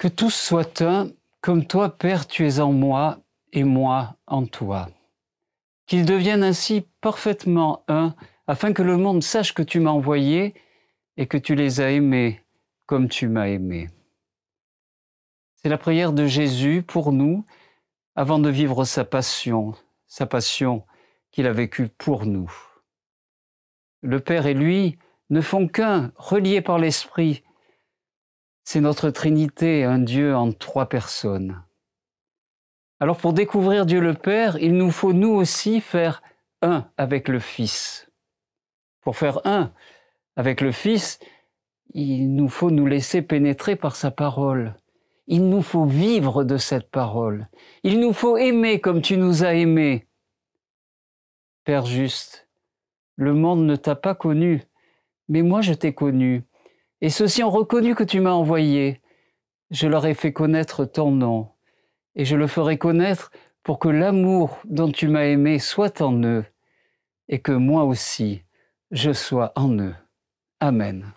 Que tous soient un, comme toi, Père, tu es en moi, et moi en toi. Qu'ils deviennent ainsi parfaitement un, afin que le monde sache que tu m'as envoyé et que tu les as aimés comme tu m'as aimé. C'est la prière de Jésus pour nous avant de vivre sa passion, sa passion qu'il a vécue pour nous. Le Père et lui ne font qu'un, reliés par l'Esprit, c'est notre Trinité, un Dieu en trois personnes. Alors pour découvrir Dieu le Père, il nous faut nous aussi faire un avec le Fils. Pour faire un avec le Fils, il nous faut nous laisser pénétrer par sa parole. Il nous faut vivre de cette parole. Il nous faut aimer comme tu nous as aimés. Père juste, le monde ne t'a pas connu, mais moi je t'ai connu. Et ceux-ci ont reconnu que tu m'as envoyé. Je leur ai fait connaître ton nom, et je le ferai connaître pour que l'amour dont tu m'as aimé soit en eux, et que moi aussi je sois en eux. Amen.